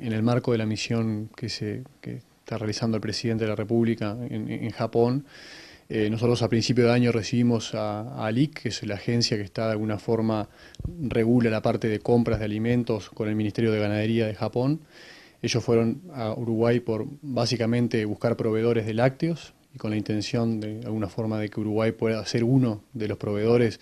en el marco de la misión que, se, está realizando el presidente de la República en, Japón. Eh, nosotros a principio de año recibimos a, a, ALIC, que es la agencia que está de alguna forma regula la parte de compras de alimentos con el Ministerio de Ganadería de Japón. Ellos fueron a Uruguay por básicamente buscar proveedores de lácteos y con la intención de alguna forma de que Uruguay pueda ser uno de los proveedores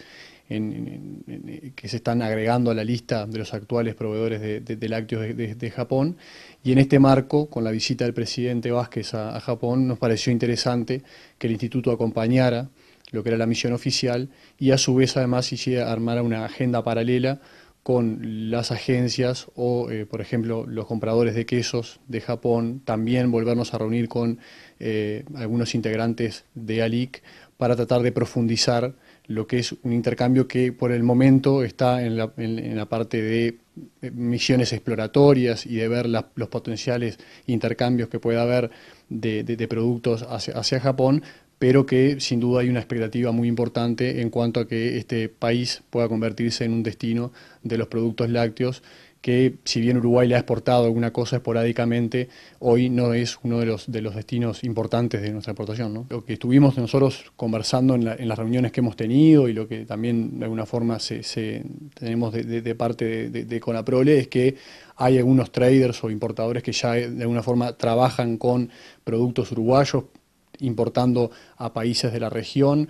en, eh, que se están agregando a la lista de los actuales proveedores de, lácteos de, Japón. Y en este marco, con la visita del presidente Vázquez a, Japón, nos pareció interesante que el instituto acompañara lo que era la misión oficial y a su vez además hiciera armara una agenda paralela con las agencias o, eh, por ejemplo, los compradores de quesos de Japón, también volvernos a reunir con eh, algunos integrantes de ALIC para tratar de profundizar lo que es un intercambio que por el momento está en la, parte de eh, misiones exploratorias y de ver los potenciales intercambios que pueda haber de, productos hacia, Japón, pero que sin duda hay una expectativa muy importante en cuanto a que este país pueda convertirse en un destino de los productos lácteos que si bien Uruguay le ha exportado alguna cosa esporádicamente, hoy no es uno de los, de los destinos importantes de nuestra exportación. Lo que estuvimos nosotros conversando en, las reuniones que hemos tenido y lo que también de alguna forma se, tenemos de parte de, Conaprole es que hay algunos traders o importadores que ya de alguna forma trabajan con productos uruguayos importando a países de la región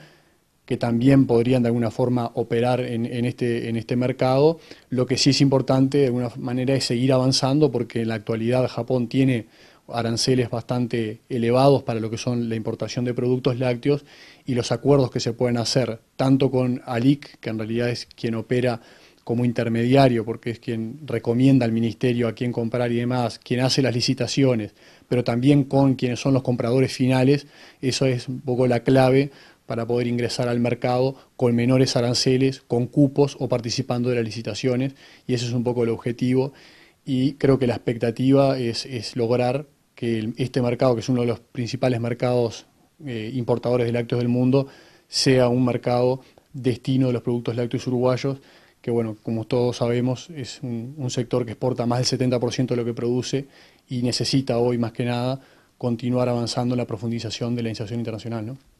que también podrían de alguna forma operar en, este, en este mercado. Lo que sí es importante de alguna manera es seguir avanzando porque en la actualidad Japón tiene aranceles bastante elevados para lo que son la importación de productos lácteos y los acuerdos que se pueden hacer tanto con ALIC, que en realidad es quien opera como intermediario, porque es quien recomienda al ministerio a quién comprar y demás, quien hace las licitaciones, pero también con quienes son los compradores finales, eso es un poco la clave para poder ingresar al mercado con menores aranceles, con cupos o participando de las licitaciones, y ese es un poco el objetivo. Y creo que la expectativa es, lograr que este mercado, que es uno de los principales mercados eh, importadores de lácteos del mundo, sea un mercado destino de los productos lácteos uruguayos, que bueno, como todos sabemos, es un, sector que exporta más del 70% de lo que produce y necesita hoy más que nada continuar avanzando en la profundización de la iniciación internacional. ¿no?